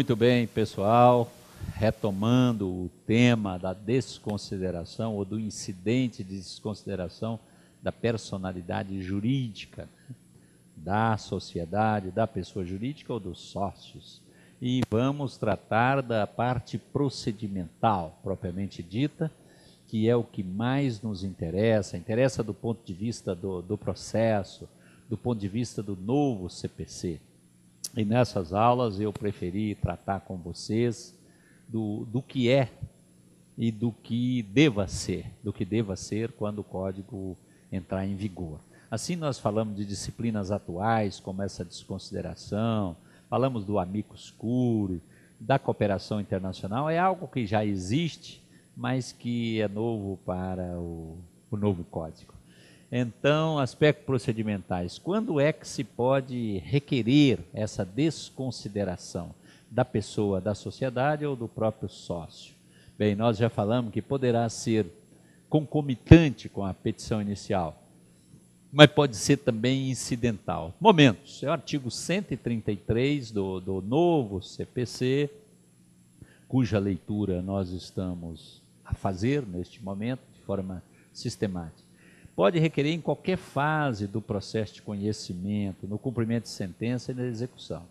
Muito bem, pessoal. Retomando o tema da desconsideração ou do incidente de desconsideração da personalidade jurídica da sociedade, da pessoa jurídica ou dos sócios. E vamos tratar da parte procedimental, propriamente dita, que é o que mais nos interessa, interessa do ponto de vista do, do processo, do ponto de vista do novo CPC. E nessas aulas eu preferi tratar com vocês do, do que é e do que deva ser, do que deva ser quando o código entrar em vigor. Assim nós falamos de disciplinas atuais, como essa desconsideração, falamos do amicus escuro da cooperação internacional, é algo que já existe, mas que é novo para o, o novo código. Então, aspectos procedimentais. Quando é que se pode requerer essa desconsideração da pessoa, da sociedade ou do próprio sócio? Bem, nós já falamos que poderá ser concomitante com a petição inicial, mas pode ser também incidental. Momentos, é o artigo 133 do, do novo CPC, cuja leitura nós estamos a fazer neste momento de forma sistemática pode requerer em qualquer fase do processo de conhecimento, no cumprimento de sentença e na execução.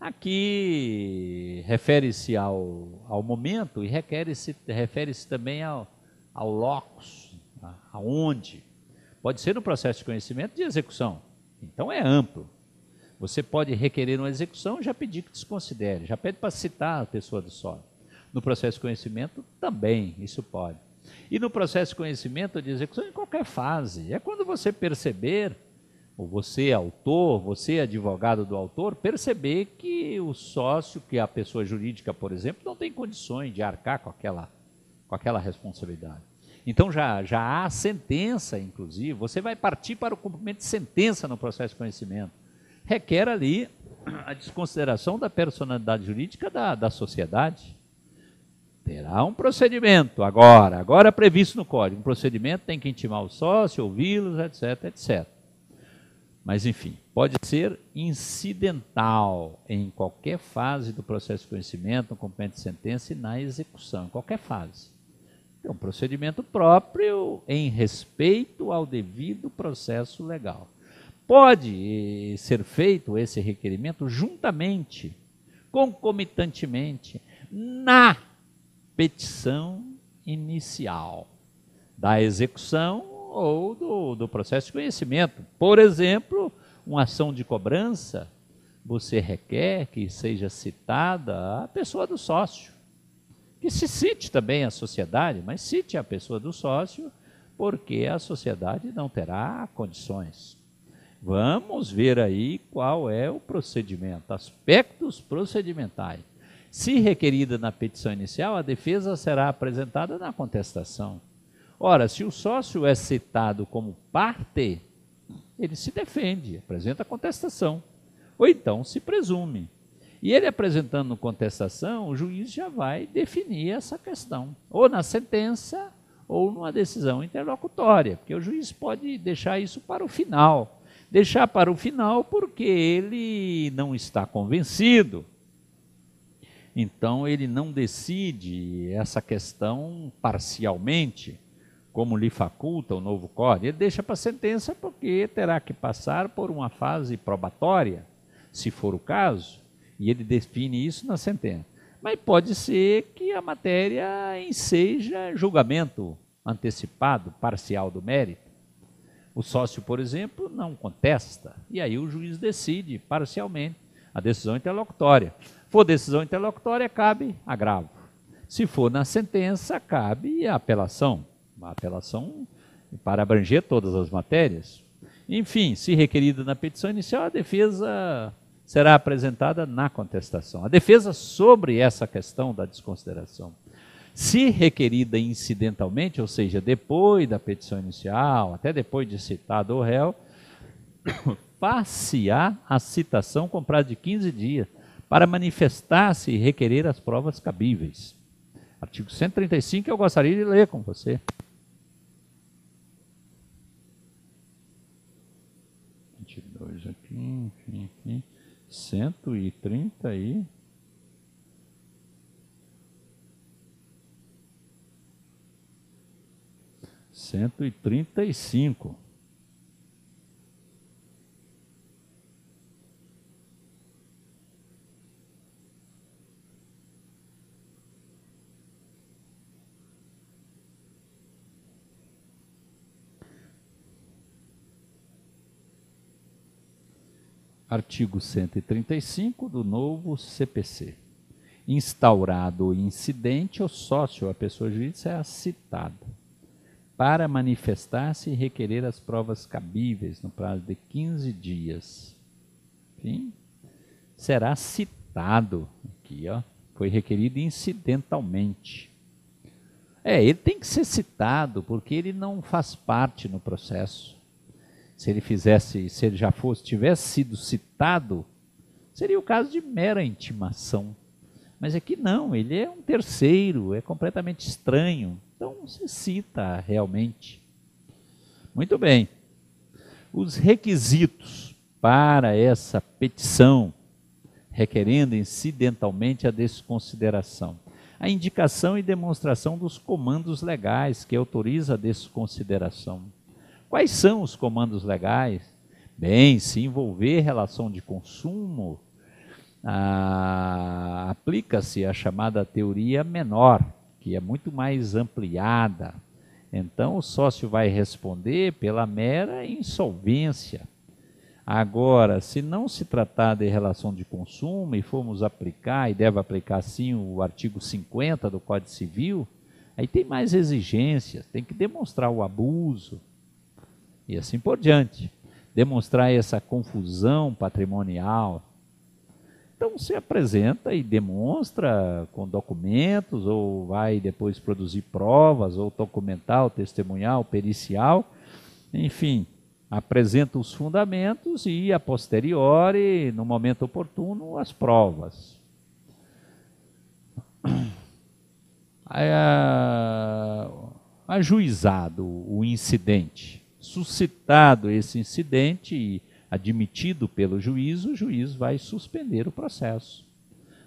Aqui refere-se ao, ao momento e refere-se refere também ao, ao locus, aonde. Pode ser no processo de conhecimento de execução, então é amplo. Você pode requerer uma execução, já pedir que desconsidere, já pede para citar a pessoa do solo. No processo de conhecimento também isso pode. E no processo de conhecimento de execução, em qualquer fase, é quando você perceber, ou você autor, você advogado do autor, perceber que o sócio, que a pessoa jurídica, por exemplo, não tem condições de arcar com aquela, com aquela responsabilidade. Então já, já há sentença, inclusive, você vai partir para o cumprimento de sentença no processo de conhecimento. Requer ali a desconsideração da personalidade jurídica da, da sociedade. Terá um procedimento agora, agora é previsto no código. Um procedimento tem que intimar o sócio, ouvi-los, etc, etc. Mas, enfim, pode ser incidental em qualquer fase do processo de conhecimento, no cumprimento de sentença e na execução, em qualquer fase. É um procedimento próprio em respeito ao devido processo legal. Pode eh, ser feito esse requerimento juntamente, concomitantemente, na petição inicial da execução ou do, do processo de conhecimento. Por exemplo, uma ação de cobrança, você requer que seja citada a pessoa do sócio. Que se cite também a sociedade, mas cite a pessoa do sócio, porque a sociedade não terá condições. Vamos ver aí qual é o procedimento, aspectos procedimentais. Se requerida na petição inicial, a defesa será apresentada na contestação. Ora, se o sócio é citado como parte, ele se defende, apresenta contestação. Ou então se presume. E ele apresentando contestação, o juiz já vai definir essa questão, ou na sentença, ou numa decisão interlocutória, porque o juiz pode deixar isso para o final. Deixar para o final porque ele não está convencido então ele não decide essa questão parcialmente, como lhe faculta o novo código. Ele deixa para a sentença porque terá que passar por uma fase probatória, se for o caso, e ele define isso na sentença. Mas pode ser que a matéria enseja é julgamento antecipado, parcial do mérito. O sócio, por exemplo, não contesta, e aí o juiz decide parcialmente a decisão interlocutória for decisão interlocutória, cabe agravo. Se for na sentença, cabe a apelação. Uma apelação para abranger todas as matérias. Enfim, se requerida na petição inicial, a defesa será apresentada na contestação. A defesa sobre essa questão da desconsideração. Se requerida incidentalmente, ou seja, depois da petição inicial, até depois de citado o réu, passe á a citação com prazo de 15 dias para manifestar-se e requerer as provas cabíveis. Artigo 135 eu gostaria de ler com você. dois aqui, enfim, aqui. 130 e cento e trinta e cinco artigo 135 do novo CPC. Instaurado o incidente, o sócio, a pessoa jurídica, será é citada para manifestar-se e requerer as provas cabíveis no prazo de 15 dias. Enfim, será citado aqui, ó, foi requerido incidentalmente. É, ele tem que ser citado porque ele não faz parte no processo se ele fizesse, se ele já fosse, tivesse sido citado, seria o caso de mera intimação. Mas aqui é não, ele é um terceiro, é completamente estranho. Então se cita realmente. Muito bem. Os requisitos para essa petição, requerendo incidentalmente a desconsideração. A indicação e demonstração dos comandos legais que autoriza a desconsideração Quais são os comandos legais? Bem, se envolver relação de consumo, ah, aplica-se a chamada teoria menor, que é muito mais ampliada. Então, o sócio vai responder pela mera insolvência. Agora, se não se tratar de relação de consumo e formos aplicar, e deve aplicar sim o artigo 50 do Código Civil, aí tem mais exigências, tem que demonstrar o abuso, e assim por diante. Demonstrar essa confusão patrimonial. Então se apresenta e demonstra com documentos, ou vai depois produzir provas, ou documental, testemunhal, pericial, enfim, apresenta os fundamentos e, a posteriori, no momento oportuno, as provas. Ah, ajuizado o incidente suscitado esse incidente e admitido pelo juízo, o juiz vai suspender o processo.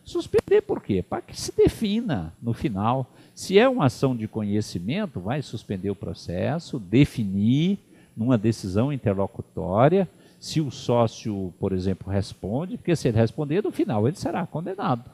Suspender por quê? Para que se defina no final. Se é uma ação de conhecimento, vai suspender o processo, definir numa decisão interlocutória se o sócio, por exemplo, responde, porque se ele responder, no final ele será condenado.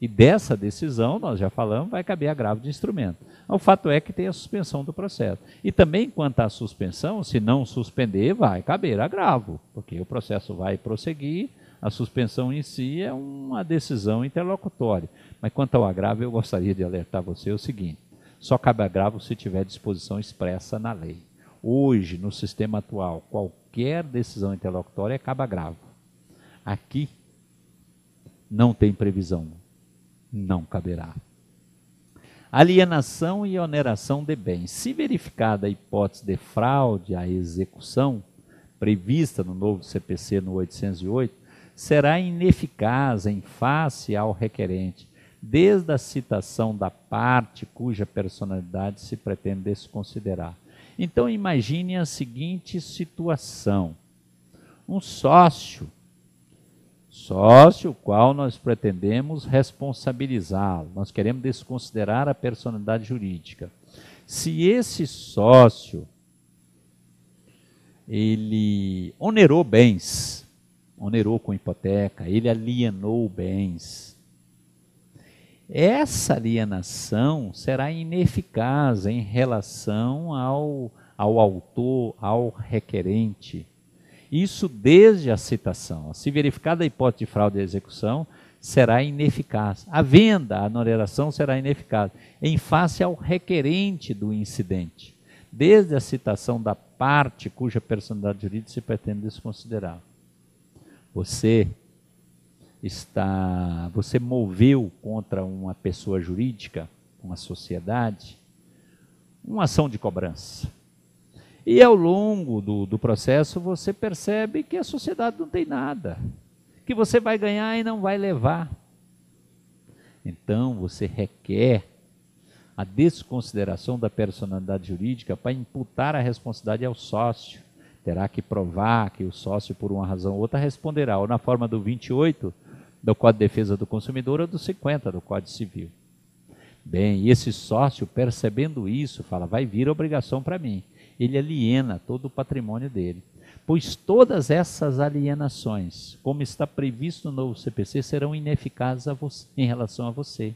E dessa decisão, nós já falamos, vai caber agravo de instrumento. O fato é que tem a suspensão do processo. E também, quanto à suspensão, se não suspender, vai caber agravo, porque o processo vai prosseguir, a suspensão em si é uma decisão interlocutória. Mas quanto ao agravo, eu gostaria de alertar você o seguinte: só cabe agravo se tiver disposição expressa na lei. Hoje, no sistema atual, qualquer decisão interlocutória cabe agravo. Aqui não tem previsão não caberá. Alienação e oneração de bens. Se verificada a hipótese de fraude à execução, prevista no novo CPC no 808, será ineficaz em face ao requerente, desde a citação da parte cuja personalidade se pretende desconsiderar. Então imagine a seguinte situação: um sócio sócio, o qual nós pretendemos responsabilizá-lo. Nós queremos desconsiderar a personalidade jurídica. Se esse sócio ele onerou bens, onerou com hipoteca, ele alienou bens. Essa alienação será ineficaz em relação ao, ao autor, ao requerente isso desde a citação. Se verificada a hipótese de fraude e execução, será ineficaz. A venda, a anoneração será ineficaz em face ao requerente do incidente, desde a citação da parte cuja personalidade jurídica se pretende desconsiderar. Você está, você moveu contra uma pessoa jurídica, uma sociedade, uma ação de cobrança. E ao longo do, do processo você percebe que a sociedade não tem nada, que você vai ganhar e não vai levar. Então você requer a desconsideração da personalidade jurídica para imputar a responsabilidade ao sócio. Terá que provar que o sócio, por uma razão ou outra, responderá, ou na forma do 28 do Código de Defesa do Consumidor ou do 50 do Código Civil. Bem, esse sócio, percebendo isso, fala: vai vir obrigação para mim ele aliena todo o patrimônio dele. Pois todas essas alienações, como está previsto no novo CPC, serão ineficazes você, em relação a você.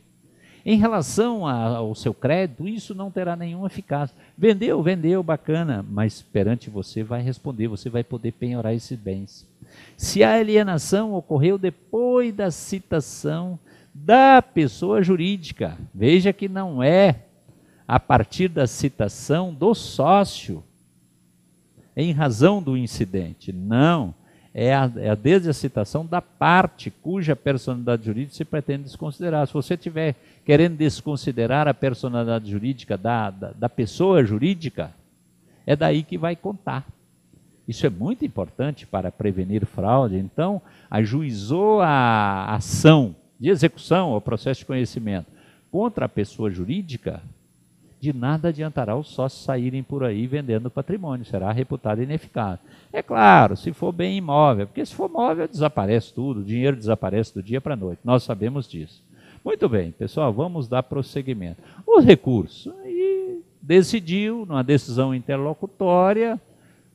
Em relação a, ao seu crédito, isso não terá nenhuma eficácia. Vendeu, vendeu, bacana, mas perante você vai responder, você vai poder penhorar esses bens. Se a alienação ocorreu depois da citação da pessoa jurídica, veja que não é a partir da citação do sócio em razão do incidente. Não, é, a, é a, desde a citação da parte cuja personalidade jurídica se pretende desconsiderar. Se você estiver querendo desconsiderar a personalidade jurídica da, da, da pessoa jurídica, é daí que vai contar. Isso é muito importante para prevenir fraude. Então, ajuizou a ação de execução ou processo de conhecimento contra a pessoa jurídica, de nada adiantará os sócios saírem por aí vendendo patrimônio, será reputado ineficaz. É claro, se for bem imóvel, porque se for móvel desaparece tudo, o dinheiro desaparece do dia para a noite, nós sabemos disso. Muito bem, pessoal, vamos dar prosseguimento. O recurso, e decidiu, numa decisão interlocutória,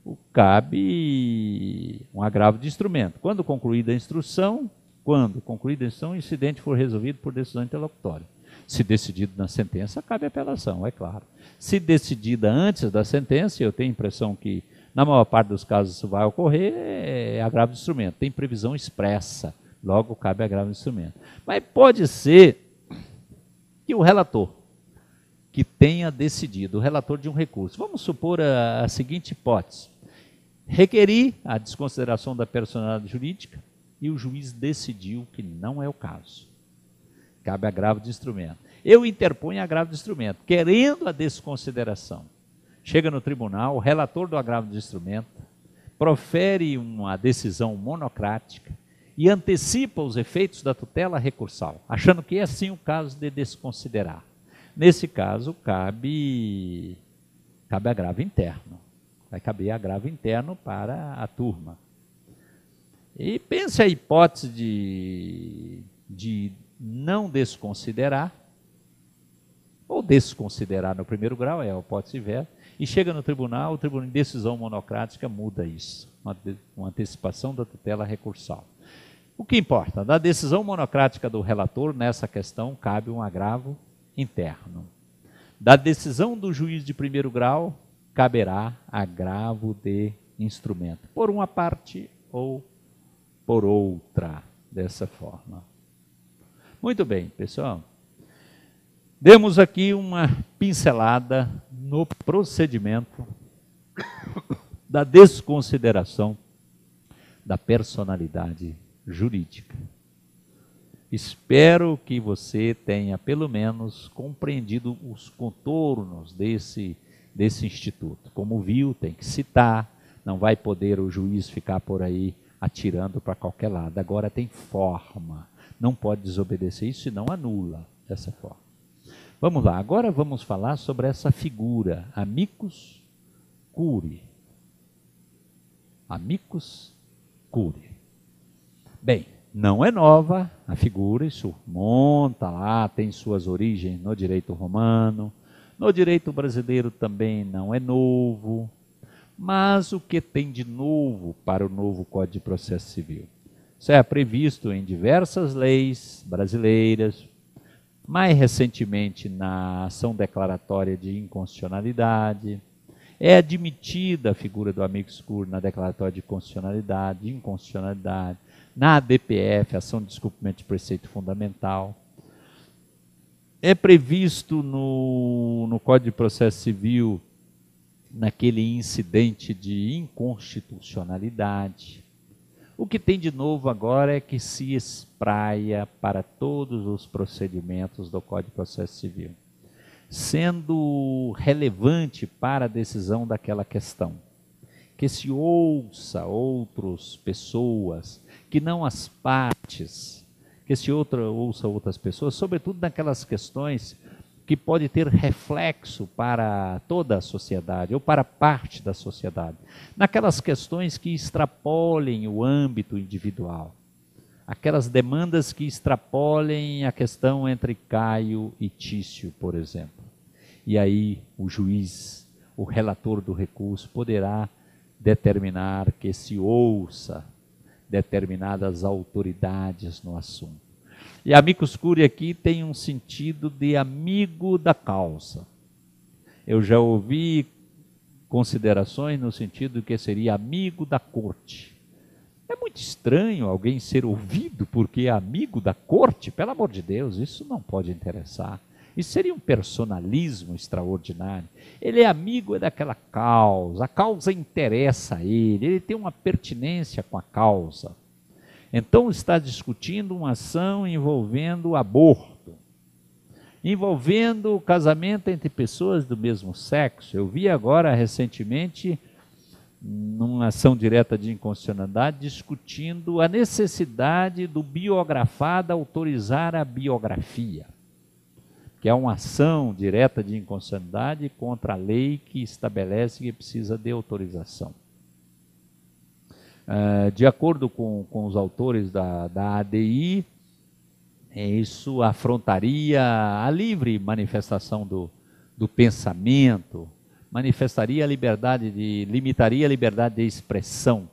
o cabe um agravo de instrumento. Quando concluída a instrução, quando concluída a instrução, o incidente for resolvido por decisão interlocutória. Se decidido na sentença, cabe apelação, é claro. Se decidida antes da sentença, eu tenho a impressão que na maior parte dos casos isso vai ocorrer, é agravo de instrumento. Tem previsão expressa, logo cabe agravo de instrumento. Mas pode ser que o relator que tenha decidido, o relator de um recurso, vamos supor a, a seguinte hipótese: requerir a desconsideração da personalidade jurídica e o juiz decidiu que não é o caso cabe agravo de instrumento. Eu interponho agravo de instrumento, querendo a desconsideração. Chega no tribunal, o relator do agravo de instrumento profere uma decisão monocrática e antecipa os efeitos da tutela recursal, achando que é sim o caso de desconsiderar. Nesse caso, cabe, cabe agravo interno. Vai caber agravo interno para a turma. E pense a hipótese de, de não desconsiderar, ou desconsiderar no primeiro grau, é a hipótese ver e chega no tribunal, o tribunal em decisão monocrática muda isso, uma, uma antecipação da tutela recursal. O que importa? Da decisão monocrática do relator, nessa questão, cabe um agravo interno. Da decisão do juiz de primeiro grau, caberá agravo de instrumento, por uma parte ou por outra, dessa forma. Muito bem, pessoal. Demos aqui uma pincelada no procedimento da desconsideração da personalidade jurídica. Espero que você tenha pelo menos compreendido os contornos desse, desse instituto. Como viu, tem que citar, não vai poder o juiz ficar por aí atirando para qualquer lado. Agora tem forma não pode desobedecer isso, e não anula dessa forma. Vamos lá, agora vamos falar sobre essa figura, amicus curi. Amicus curi. Bem, não é nova a figura, isso monta lá, tem suas origens no direito romano, no direito brasileiro também não é novo, mas o que tem de novo para o novo Código de Processo Civil? Isso é previsto em diversas leis brasileiras, mais recentemente na ação declaratória de inconstitucionalidade. É admitida a figura do amigo escuro na declaratória de constitucionalidade, de inconstitucionalidade, na ADPF, ação de desculpamento de preceito fundamental. É previsto no, no Código de Processo Civil, naquele incidente de inconstitucionalidade. O que tem de novo agora é que se espraia para todos os procedimentos do Código de Processo Civil, sendo relevante para a decisão daquela questão. Que se ouça outras pessoas, que não as partes, que se outra ouça outras pessoas, sobretudo naquelas questões que pode ter reflexo para toda a sociedade ou para parte da sociedade, naquelas questões que extrapolem o âmbito individual, aquelas demandas que extrapolem a questão entre Caio e Tício, por exemplo. E aí o juiz, o relator do recurso, poderá determinar que se ouça determinadas autoridades no assunto. E amicus curiae aqui tem um sentido de amigo da causa. Eu já ouvi considerações no sentido que seria amigo da corte. É muito estranho alguém ser ouvido porque é amigo da corte, pelo amor de Deus, isso não pode interessar. Isso seria um personalismo extraordinário. Ele é amigo é daquela causa, a causa interessa a ele, ele tem uma pertinência com a causa. Então está discutindo uma ação envolvendo aborto, envolvendo o casamento entre pessoas do mesmo sexo. Eu vi agora recentemente numa ação direta de inconstitucionalidade discutindo a necessidade do biografado autorizar a biografia, que é uma ação direta de inconstitucionalidade contra a lei que estabelece que precisa de autorização. Ah, de acordo com, com os autores da, da ADI, é, isso afrontaria a livre manifestação do, do pensamento, manifestaria a liberdade de. limitaria a liberdade de expressão.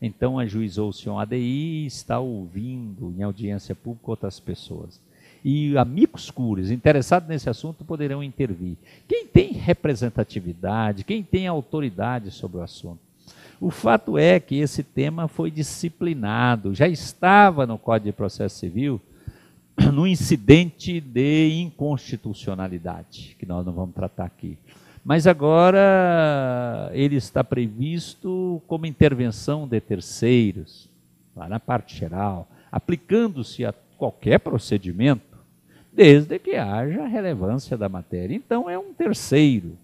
Então ajuizou-se um ADI e está ouvindo em audiência pública outras pessoas. E amigos curis interessados nesse assunto poderão intervir. Quem tem representatividade, quem tem autoridade sobre o assunto. O fato é que esse tema foi disciplinado, já estava no Código de Processo Civil, no incidente de inconstitucionalidade, que nós não vamos tratar aqui. Mas agora ele está previsto como intervenção de terceiros, lá na parte geral, aplicando-se a qualquer procedimento, desde que haja relevância da matéria. Então é um terceiro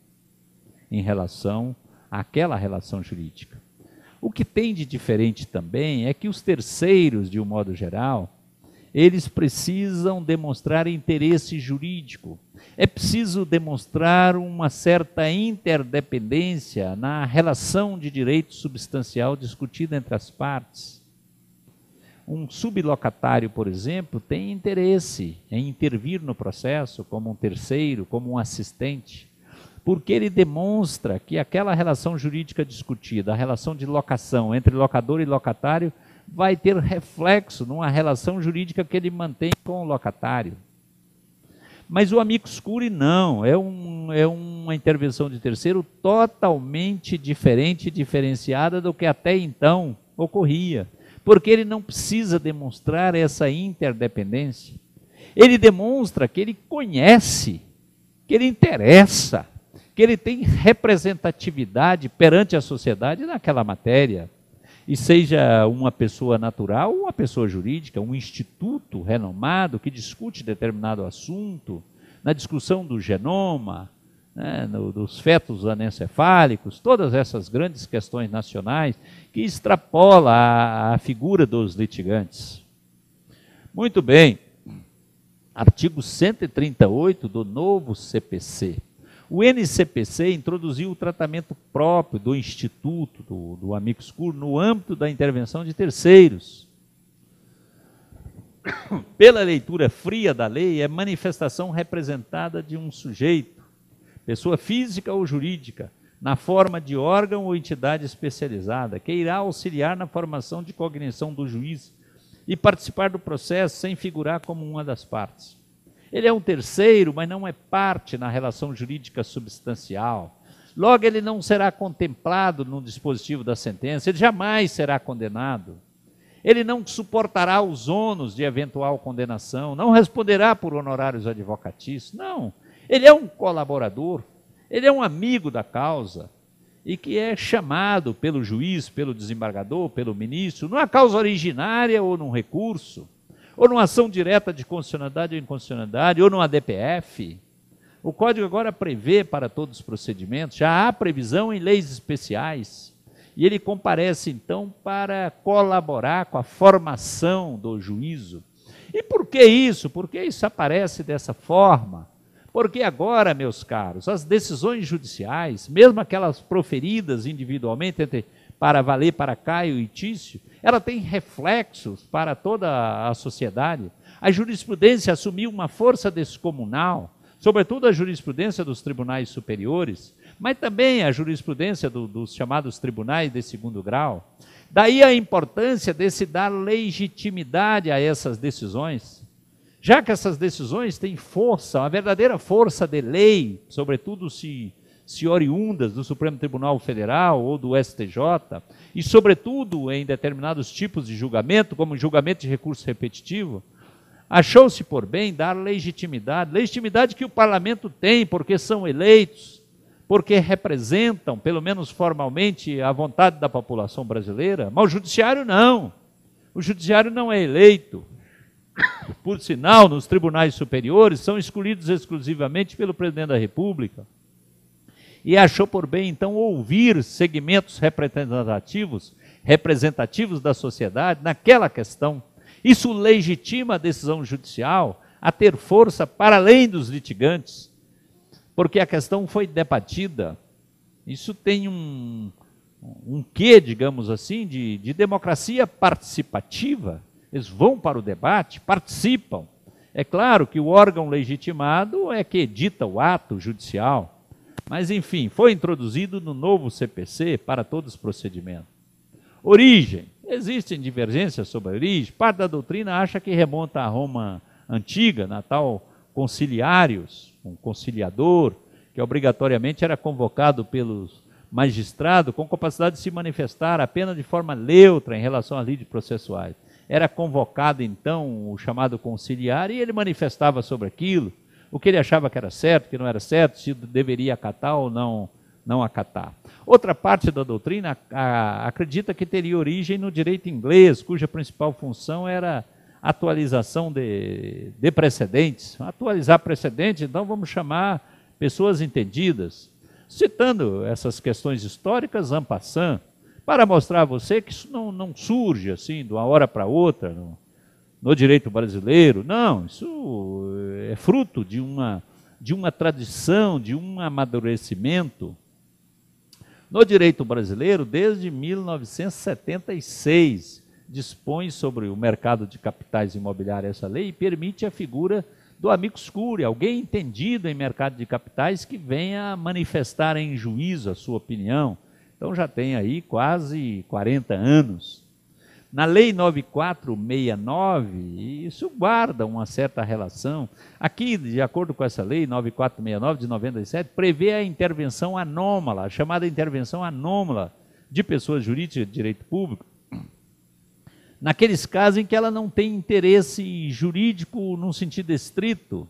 em relação àquela relação jurídica. O que tem de diferente também é que os terceiros, de um modo geral, eles precisam demonstrar interesse jurídico. É preciso demonstrar uma certa interdependência na relação de direito substancial discutida entre as partes. Um sublocatário, por exemplo, tem interesse em intervir no processo como um terceiro, como um assistente porque ele demonstra que aquela relação jurídica discutida, a relação de locação entre locador e locatário, vai ter reflexo numa relação jurídica que ele mantém com o locatário. Mas o amigo escure não, é, um, é uma intervenção de terceiro totalmente diferente, diferenciada do que até então ocorria, porque ele não precisa demonstrar essa interdependência. Ele demonstra que ele conhece, que ele interessa, que ele tem representatividade perante a sociedade naquela matéria, e seja uma pessoa natural, uma pessoa jurídica, um instituto renomado que discute determinado assunto, na discussão do genoma, né, no, dos fetos anencefálicos, todas essas grandes questões nacionais que extrapola a, a figura dos litigantes. Muito bem, artigo 138 do novo CPC. O NCPC introduziu o tratamento próprio do Instituto, do, do Amigo Escuro, no âmbito da intervenção de terceiros. Pela leitura fria da lei, é manifestação representada de um sujeito, pessoa física ou jurídica, na forma de órgão ou entidade especializada, que irá auxiliar na formação de cognição do juiz e participar do processo sem figurar como uma das partes. Ele é um terceiro, mas não é parte na relação jurídica substancial. Logo, ele não será contemplado no dispositivo da sentença, ele jamais será condenado. Ele não suportará os ônus de eventual condenação, não responderá por honorários advocatícios, não. Ele é um colaborador, ele é um amigo da causa e que é chamado pelo juiz, pelo desembargador, pelo ministro, numa causa originária ou num recurso ou numa ação direta de constitucionalidade ou inconstitucionalidade, ou numa DPF. O código agora prevê para todos os procedimentos, já há previsão em leis especiais. E ele comparece, então, para colaborar com a formação do juízo. E por que isso? Por que isso aparece dessa forma? Porque agora, meus caros, as decisões judiciais, mesmo aquelas proferidas individualmente entre para valer para Caio e Tício, ela tem reflexos para toda a sociedade. A jurisprudência assumiu uma força descomunal, sobretudo a jurisprudência dos tribunais superiores, mas também a jurisprudência do, dos chamados tribunais de segundo grau. Daí a importância de se dar legitimidade a essas decisões, já que essas decisões têm força, uma verdadeira força de lei, sobretudo se se oriundas do Supremo Tribunal Federal ou do STJ, e, sobretudo, em determinados tipos de julgamento, como julgamento de recurso repetitivo, achou-se por bem dar legitimidade, legitimidade que o parlamento tem, porque são eleitos, porque representam, pelo menos formalmente, a vontade da população brasileira, mas o judiciário não. O judiciário não é eleito. Por sinal, nos tribunais superiores são escolhidos exclusivamente pelo presidente da República e achou por bem então ouvir segmentos representativos, representativos da sociedade naquela questão. Isso legitima a decisão judicial a ter força para além dos litigantes, porque a questão foi debatida. Isso tem um, um quê, digamos assim, de, de democracia participativa. Eles vão para o debate, participam. É claro que o órgão legitimado é que edita o ato judicial, mas enfim, foi introduzido no novo CPC para todos os procedimentos. Origem. Existem divergências sobre a origem. Parte da doutrina acha que remonta à Roma antiga, na tal conciliários, um conciliador, que obrigatoriamente era convocado pelos magistrados com capacidade de se manifestar apenas de forma neutra em relação às lides processuais. Era convocado então o chamado conciliar e ele manifestava sobre aquilo o que ele achava que era certo, o que não era certo, se deveria acatar ou não, não acatar. Outra parte da doutrina a, a, acredita que teria origem no direito inglês, cuja principal função era atualização de, de precedentes. Atualizar precedentes, então vamos chamar pessoas entendidas. Citando essas questões históricas, Ampassan, para mostrar a você que isso não, não surge assim de uma hora para outra no, no direito brasileiro. Não, isso é fruto de uma, de uma tradição, de um amadurecimento. No direito brasileiro, desde 1976, dispõe sobre o mercado de capitais imobiliário essa lei e permite a figura do amigo escuro, alguém entendido em mercado de capitais que venha manifestar em juízo a sua opinião. Então já tem aí quase 40 anos na Lei 9469, isso guarda uma certa relação. Aqui, de acordo com essa lei 9469 de 97, prevê a intervenção anômala, a chamada intervenção anômala de pessoas jurídicas de direito público, naqueles casos em que ela não tem interesse jurídico num sentido estrito.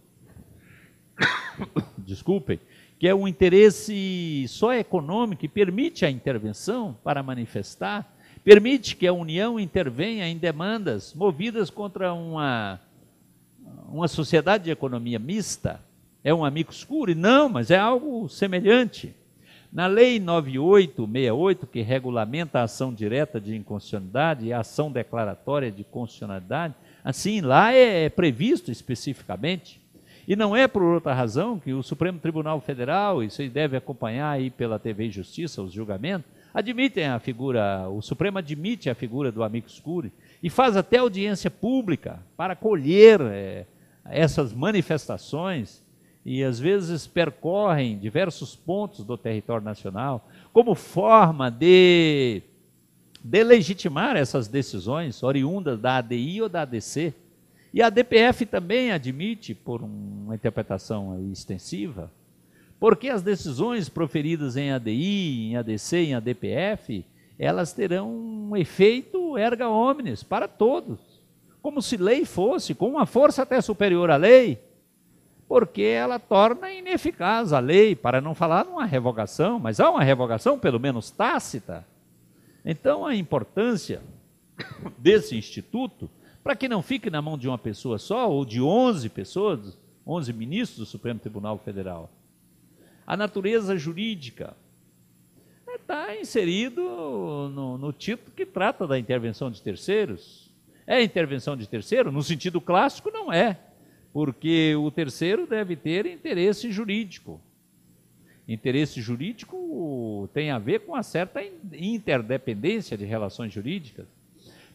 Desculpem que é um interesse só econômico e permite a intervenção para manifestar Permite que a União intervenha em demandas movidas contra uma, uma sociedade de economia mista. É um amigo escuro? Não, mas é algo semelhante. Na Lei 9868, que regulamenta a ação direta de inconstitucionalidade e a ação declaratória de constitucionalidade, assim, lá é, é previsto especificamente. E não é por outra razão que o Supremo Tribunal Federal, e você deve acompanhar aí pela TV Justiça os julgamentos, admitem a figura, o Supremo admite a figura do amigo escuro e faz até audiência pública para colher é, eh, essas manifestações e às vezes percorrem diversos pontos do território nacional como forma de delegitimar essas decisões oriundas da ADI ou da ADC. E a DPF também admite, por uma interpretação extensiva, porque as decisões proferidas em ADI, em ADC, em ADPF, elas terão um efeito erga omnes para todos, como se lei fosse, com uma força até superior à lei, porque ela torna ineficaz a lei, para não falar numa revogação, mas há uma revogação, pelo menos tácita. Então, a importância desse instituto, para que não fique na mão de uma pessoa só, ou de 11 pessoas, 11 ministros do Supremo Tribunal Federal, a natureza jurídica está é, inserido no, no, título que trata da intervenção de terceiros. É intervenção de terceiro? No sentido clássico, não é, porque o terceiro deve ter interesse jurídico. Interesse jurídico tem a ver com uma certa interdependência de relações jurídicas.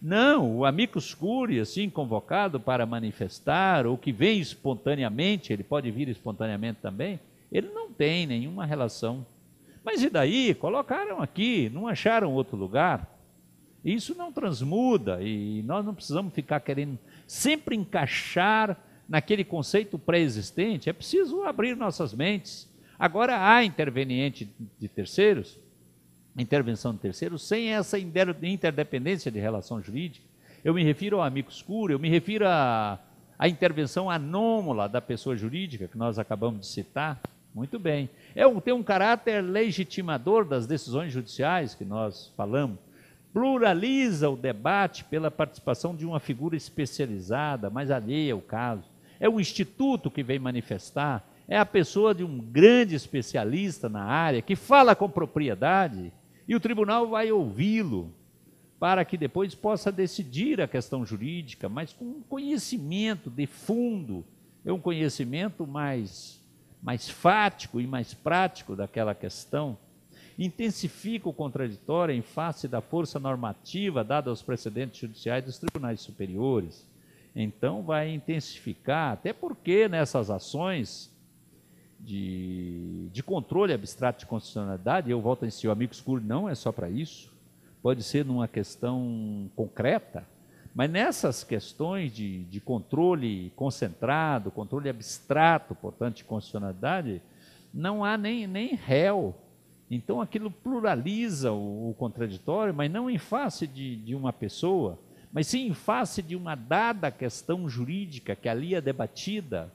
Não, o amicus curiae, assim convocado para manifestar, ou que vem espontaneamente, ele pode vir espontaneamente também, ele não tem nenhuma relação. Mas e daí? Colocaram aqui, não acharam outro lugar. Isso não transmuda e nós não precisamos ficar querendo sempre encaixar naquele conceito pré-existente. É preciso abrir nossas mentes. Agora há interveniente de terceiros, intervenção de terceiros, sem essa interdependência de relação jurídica. Eu me refiro ao amigo escuro, eu me refiro à, à intervenção anômala da pessoa jurídica que nós acabamos de citar. Muito bem. É um, tem um caráter legitimador das decisões judiciais que nós falamos. Pluraliza o debate pela participação de uma figura especializada, mais alheia ao caso. É o instituto que vem manifestar, é a pessoa de um grande especialista na área que fala com propriedade e o tribunal vai ouvi-lo para que depois possa decidir a questão jurídica, mas com um conhecimento de fundo, é um conhecimento mais mais fático e mais prático daquela questão, intensifica o contraditório em face da força normativa dada aos precedentes judiciais dos tribunais superiores. Então, vai intensificar, até porque nessas ações de, de controle abstrato de constitucionalidade, eu volto a insistir, o amigo escuro não é só para isso, pode ser numa questão concreta, mas nessas questões de, de controle concentrado, controle abstrato, portanto, de constitucionalidade, não há nem, nem réu. Então aquilo pluraliza o, o contraditório, mas não em face de, de uma pessoa, mas sim em face de uma dada questão jurídica que ali é debatida.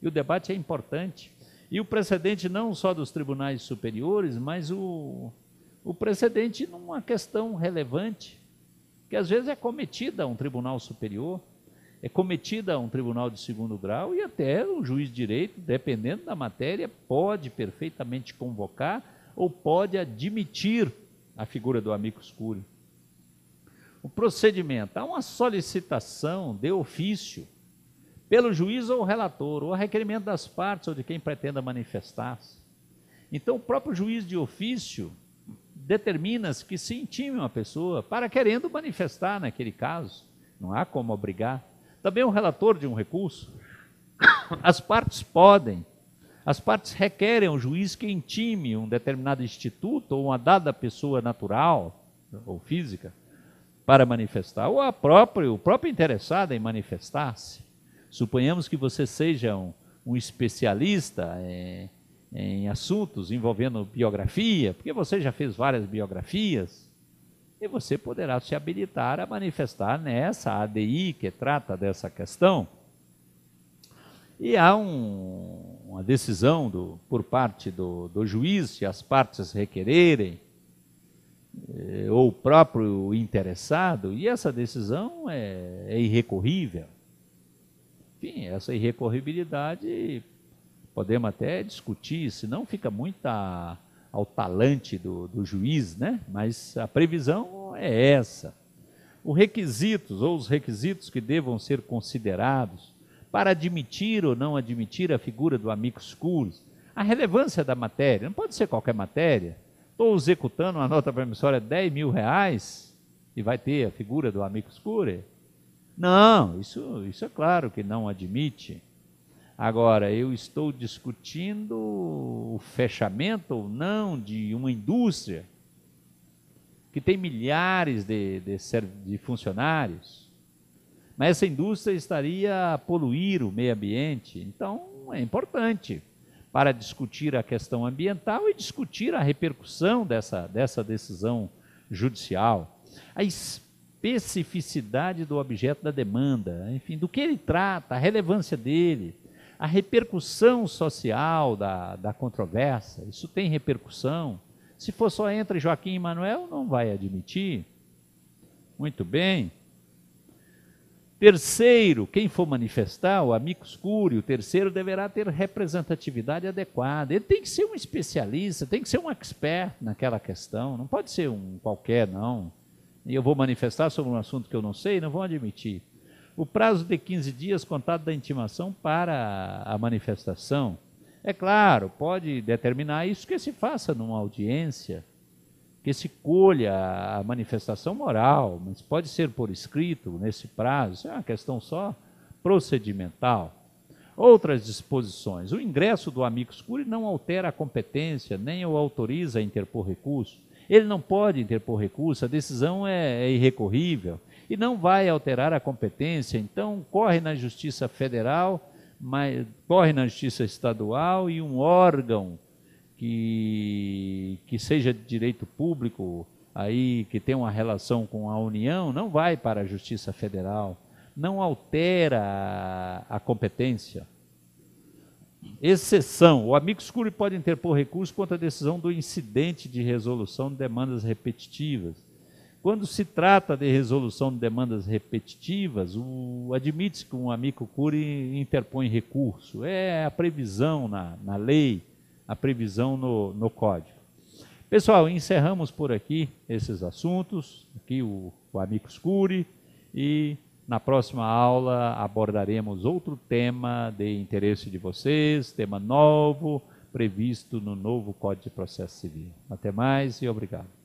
E o debate é importante. E o precedente não só dos tribunais superiores, mas o, o precedente numa questão relevante que às vezes é cometida a um tribunal superior, é cometida a um tribunal de segundo grau e até o juiz de direito, dependendo da matéria, pode perfeitamente convocar ou pode admitir a figura do amigo escuro. O procedimento: há uma solicitação de ofício pelo juiz ou relator, ou a requerimento das partes ou de quem pretenda manifestar-se. Então, o próprio juiz de ofício determinas que se intime uma pessoa para querendo manifestar naquele caso. Não há como obrigar. Também o um relator de um recurso. As partes podem, as partes requerem ao juiz que intime um determinado instituto ou uma dada pessoa natural ou física para manifestar, ou a própria o próprio interessado em manifestar-se. Suponhamos que você seja um, um especialista em eh, em assuntos envolvendo biografia, porque você já fez várias biografias, e você poderá se habilitar a manifestar nessa ADI que trata dessa questão. E há um, uma decisão do, por parte do, do juiz, se as partes requererem, eh, ou o próprio interessado, e essa decisão é, é irrecorrível. Enfim, essa irrecorribilidade Podemos até discutir, senão fica muito a, ao talante do, do juiz, né? mas a previsão é essa. Os requisitos ou os requisitos que devam ser considerados para admitir ou não admitir a figura do amicus curis, a relevância da matéria, não pode ser qualquer matéria. Estou executando uma nota promissória de 10 mil reais e vai ter a figura do amicus escuro? Não, isso, isso é claro que não admite. Agora, eu estou discutindo o fechamento ou não de uma indústria que tem milhares de, de, de funcionários, mas essa indústria estaria a poluir o meio ambiente. Então, é importante para discutir a questão ambiental e discutir a repercussão dessa, dessa decisão judicial. A especificidade do objeto da demanda, enfim, do que ele trata, a relevância dele a repercussão social da, da controvérsia, isso tem repercussão. Se for só entre Joaquim e Manuel, não vai admitir. Muito bem. Terceiro, quem for manifestar, o escuro e o terceiro deverá ter representatividade adequada. Ele tem que ser um especialista, tem que ser um expert naquela questão, não pode ser um qualquer, não. E eu vou manifestar sobre um assunto que eu não sei, não vão admitir o prazo de 15 dias contado da intimação para a manifestação. É claro, pode determinar isso que se faça numa audiência, que se colha a manifestação moral, mas pode ser por escrito nesse prazo, isso é uma questão só procedimental. Outras disposições. O ingresso do amigo escuro não altera a competência, nem o autoriza a interpor recurso. Ele não pode interpor recurso, a decisão é, é irrecorrível e não vai alterar a competência. Então, corre na Justiça Federal, mas, corre na Justiça Estadual e um órgão que, que seja de direito público, aí que tem uma relação com a União, não vai para a Justiça Federal, não altera a, a competência. Exceção: o amigo escuro pode interpor recurso contra a decisão do incidente de resolução de demandas repetitivas quando se trata de resolução de demandas repetitivas, admite-se que um amigo curi interpõe recurso. É a previsão na, na lei, a previsão no, no código. Pessoal, encerramos por aqui esses assuntos, aqui o, o Amicus Curi, e na próxima aula abordaremos outro tema de interesse de vocês, tema novo, previsto no novo Código de Processo Civil. Até mais e obrigado.